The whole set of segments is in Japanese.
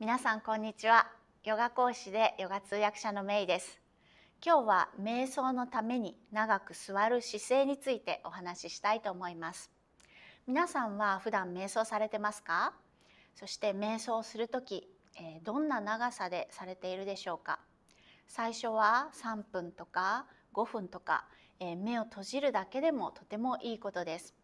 皆さんこんにちはヨガ講師でヨガ通訳者のメイです今日は瞑想のために長く座る姿勢についてお話ししたいと思います皆さんは普段瞑想されてますかそして瞑想する時どんな長さでされているでしょうか最初は3分とか5分とか目を閉じるだけでもとてもいいことです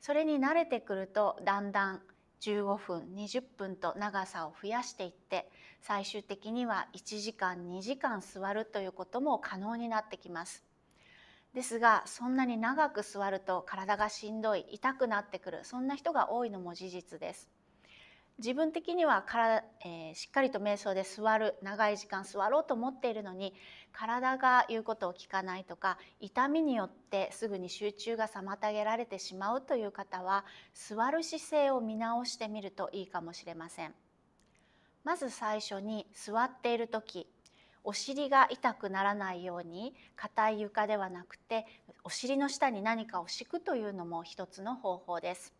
それに慣れてくるとだんだん15分20分と長さを増やしていって最終的には1時間2時間座るということも可能になってきます。ですがそんなに長く座ると体がしんどい痛くなってくるそんな人が多いのも事実です。自分的にはから、えーしっかりと瞑想で座る長い時間座ろうと思っているのに体が言うことを聞かないとか痛みによってすぐに集中が妨げられてしまうという方は座る姿勢を見直してみるといいかもしれません。まず最初に座っている時お尻が痛くならないように硬い床ではなくてお尻の下に何かを敷くというのも一つの方法です。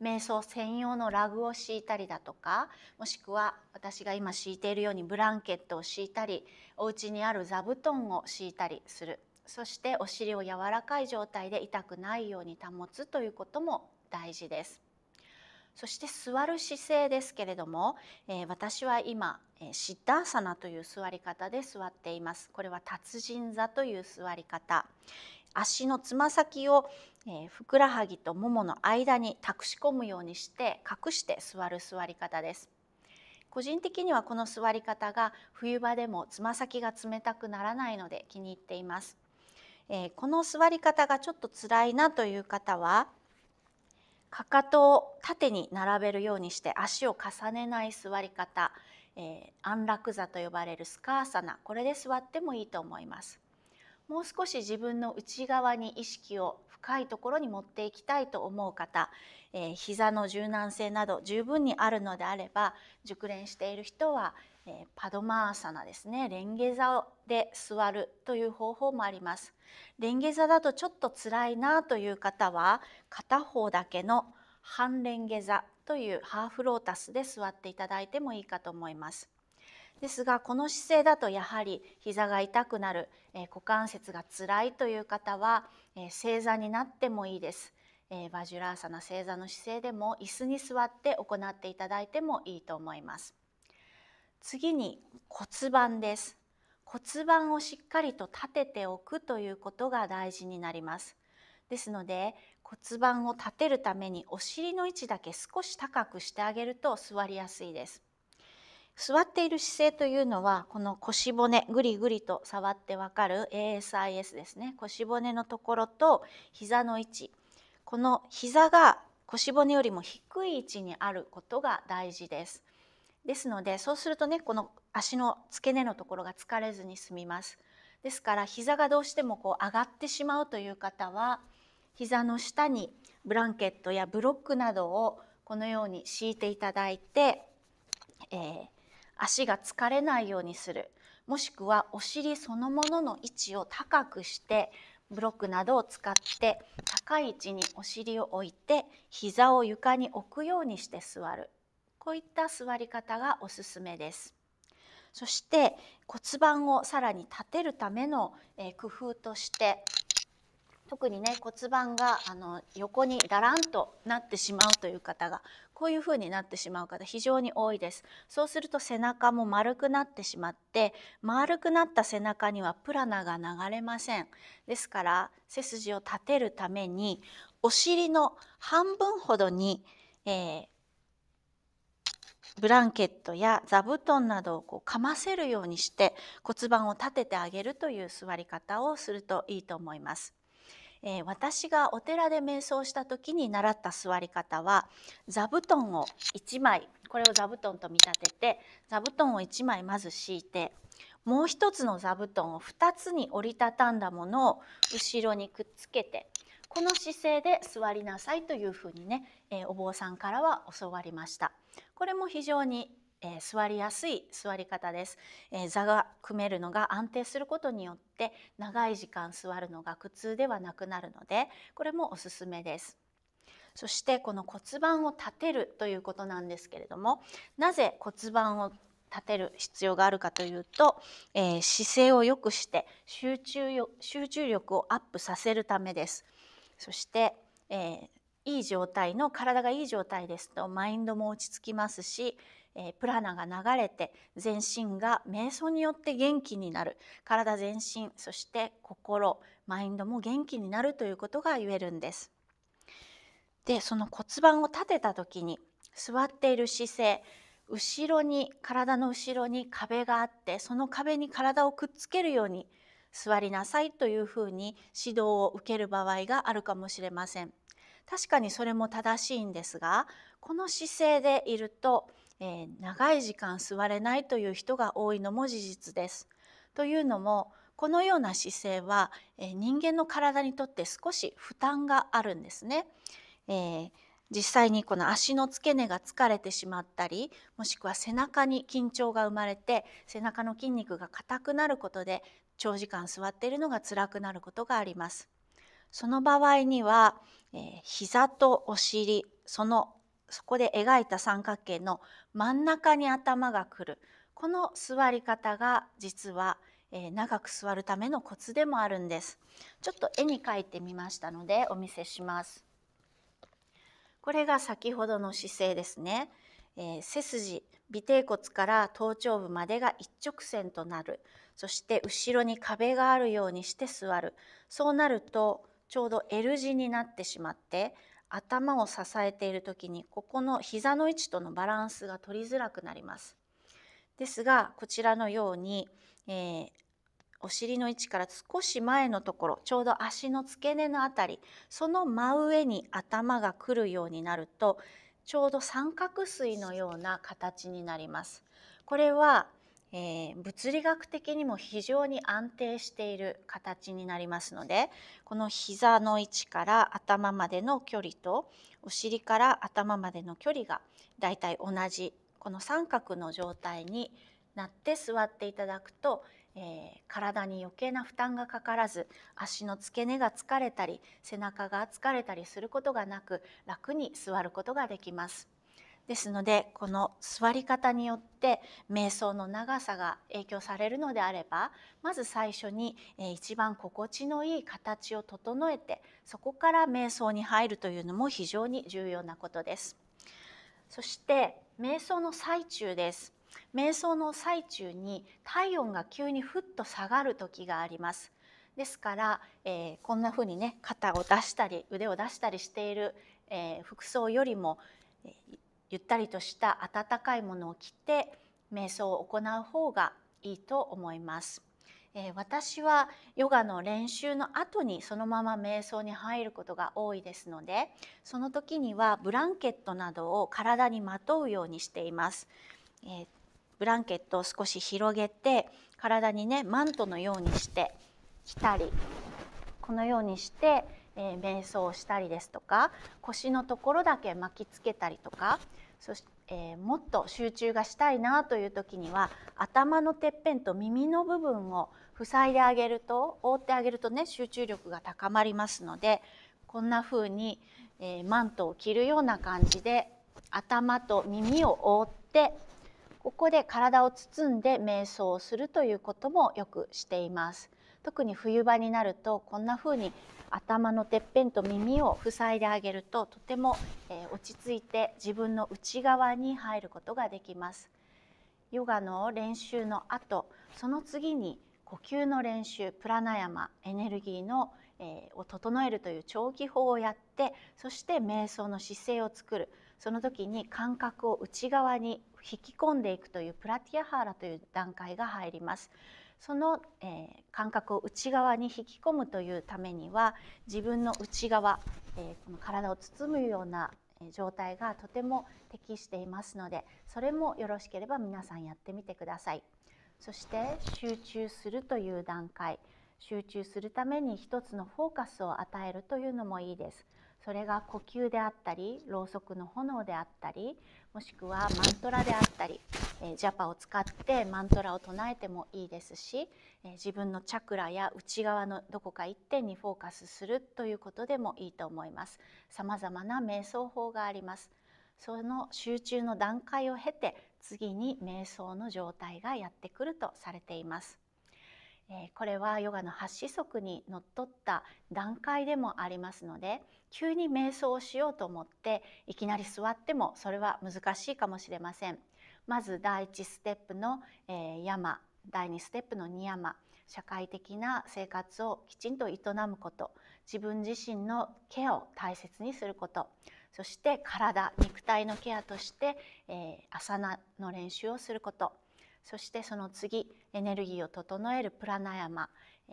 瞑想専用のラグを敷いたりだとかもしくは私が今敷いているようにブランケットを敷いたりお家にある座布団を敷いたりするそしてお尻を柔らかい状態で痛くないように保つということも大事です。そして座る姿勢ですけれども、えー、私は今、えー、シッダーサナという座り方で座っています。これは達人座という座り方。足のつま先を、えー、ふくらはぎとももの間に託し込むようにして隠して座る座り方です。個人的にはこの座り方が冬場でもつま先が冷たくならないので気に入っています。えー、この座り方がちょっと辛いなという方はかかとを縦に並べるようにして足を重ねない座り方、えー、安楽座と呼ばれるスカーサナこれで座ってもいいと思います。もう少し自分の内側に意識を深いところに持っていきたいと思う方、えー、膝の柔軟性など十分にあるのであれば熟練している人は、えー、パドマーサナですねレンゲ座で座るという方法もありますレンゲ座だとちょっと辛いなという方は片方だけの半レンゲ座というハーフロータスで座っていただいてもいいかと思いますですがこの姿勢だとやはり膝が痛くなる、えー、股関節がつらいという方は、えー、正座になってもいいです、えー、バジュラーサナ正座の姿勢でも椅子に座って行っていただいてもいいと思います次に骨盤です骨盤をしっかりと立てておくということが大事になりますですので骨盤を立てるためにお尻の位置だけ少し高くしてあげると座りやすいです座っている姿勢というのはこの腰骨ぐりぐりと触ってわかる ASIS ですね腰骨のところと膝の位置この膝が腰骨よりも低い位置にあることが大事です。ですのでそうするとねこの足の付け根のところが疲れずに済みます。ですから膝がどうしてもこう上がってしまうという方は膝の下にブランケットやブロックなどをこのように敷いていただいて、えー、足が疲れないようにするもしくはお尻そのものの位置を高くしてブロックなどを使って高い位置にお尻を置いて膝を床に置くようにして座るこういった座り方がおすすめです。そして骨盤をさらに立てるための工夫として特にね骨盤があの横にだらんとなってしまうという方がこういう風になってしまう方非常に多いですそうすると背中も丸くなってしまって丸くなった背中にはプラナが流れませんですから背筋を立てるためにお尻の半分ほどに、えー、ブランケットや座布団などをこうかませるようにして骨盤を立ててあげるという座り方をするといいと思います。えー、私がお寺で瞑想した時に習った座り方は座布団を1枚これを座布団と見立てて座布団を1枚まず敷いてもう一つの座布団を2つに折りたたんだものを後ろにくっつけてこの姿勢で座りなさいというふうにね、えー、お坊さんからは教わりました。これも非常にえー、座りやすい座り方です、えー、座が組めるのが安定することによって長い時間座るのが苦痛ではなくなるのでこれもおすすめですそしてこの骨盤を立てるということなんですけれどもなぜ骨盤を立てる必要があるかというと、えー、姿勢を良くして集中集中力をアップさせるためですそして、えいい状態の体がいい状態ですとマインドも落ち着きますし、えー、プラナが流れて全身が瞑想によって元気になる体全身そして心マインドも元気になるということが言えるんです。でその骨盤を立てた時に座っている姿勢後ろに体の後ろに壁があってその壁に体をくっつけるように座りなさいというふうに指導を受ける場合があるかもしれません。確かにそれも正しいんですがこの姿勢でいると、えー、長い時間座れないという人が多いのも事実です。というのもこのような姿勢は、えー、人間の体にとって少し負担があるんですね。えー実際にこの足の付け根が疲れてしまったりもしくは背中に緊張が生まれて背中の筋肉が硬くなることで長時間座っているのが辛くなることがあります。その場合には、えー、膝とお尻そのそこで描いた三角形の真ん中に頭がくるこの座り方が実は、えー、長く座るためのコツでもあるんですちょっと絵に描いてみましたのでお見せしますこれが先ほどの姿勢ですね、えー、背筋尾低骨から頭頂部までが一直線となるそして後ろに壁があるようにして座るそうなるとちょうど L 字になってしまって頭を支えている時にここの膝の位置とのバランスが取りづらくなります。ですがこちらのように、えー、お尻の位置から少し前のところちょうど足の付け根のあたりその真上に頭が来るようになるとちょうど三角錐のような形になります。これはえー、物理学的にも非常に安定している形になりますのでこの膝の位置から頭までの距離とお尻から頭までの距離がだいたい同じこの三角の状態になって座っていただくと、えー、体に余計な負担がかからず足の付け根が疲れたり背中が疲れたりすることがなく楽に座ることができます。ですのでこの座り方によって瞑想の長さが影響されるのであればまず最初に一番心地のいい形を整えてそこから瞑想に入るというのも非常に重要なことです。そして瞑想の最中です。瞑想の最中に体温が急にふっと下がる時があります。ですから、えー、こんな風にね肩を出したり腕を出したりしている、えー、服装よりも、えー、ゆったりとした温かいものを着て瞑想を行う方がいいと思います。えー、私はヨガの練習の後にそのまま瞑想に入ることが多いですのでその時にはブランケットなどを体にまとうようにしています。えー、ブランケットを少し広げて体にねマントのようにして着たりこのようにして、えー、瞑想をしたりですとか腰のところだけ巻きつけたりとかそして、えー、もっと集中がしたいなという時には頭のてっぺんと耳の部分を塞いであげると覆ってあげるとね集中力が高まりますのでこんな風に、えー、マントを着るような感じで頭と耳を覆ってここで体を包んで瞑想をするということもよくしています。特に冬場になるとこんな風に頭のてっぺんと耳を塞いであげるととても、えー、落ち着いて自分の内側に入ることができます。ヨガの練習の後その次に呼吸の練習プラナヤマエネルギーの、えー、を整えるという長期法をやってそして瞑想の姿勢を作るその時に感覚を内側に引き込んでいくというプラティアハーラという段階が入ります。その、えー、感覚を内側に引き込むというためには自分の内側、えー、この体を包むような状態がとても適していますのでそれもよろしければ皆さんやってみてください。そして集中するという段階集中するために一つのフォーカスを与えるというのもいいです。それが呼吸であったりろうそくの炎であったりもしくはマントラであったり、えジャパを使ってマントラを唱えてもいいですし、え自分のチャクラや内側のどこか一点にフォーカスするということでもいいと思います様々な瞑想法がありますその集中の段階を経て次に瞑想の状態がやってくるとされていますこれはヨガの8子則にのっとった段階でもありますので急に瞑想をしようと思っていきなり座ってもそれは難しいかもしれません。まず第1ステップの、え山第2ステップの2山社会的な生活をきちんと営むこと自分自身のケアを大切にすることそして体肉体のケアとして、えー、アサナの練習をすることそしてその次エネルギーを整えるプラナヤマ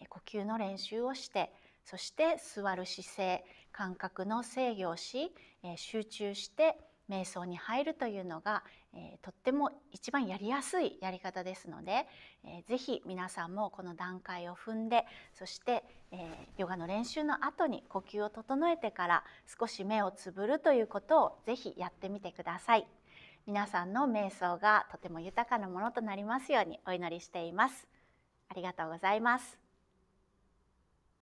呼吸の練習をしてそして座る姿勢感覚の制御をし集中して瞑想に入るというのが、えとっても一番やりやすいやり方ですので、えー、ぜひ皆さんもこの段階を踏んでそして、えヨガの練習の後に呼吸を整えてから少し目をつぶるということをぜひやってみてください。皆さんの瞑想がとても豊かなものとなりますようにお祈りしています。ありがとうございます。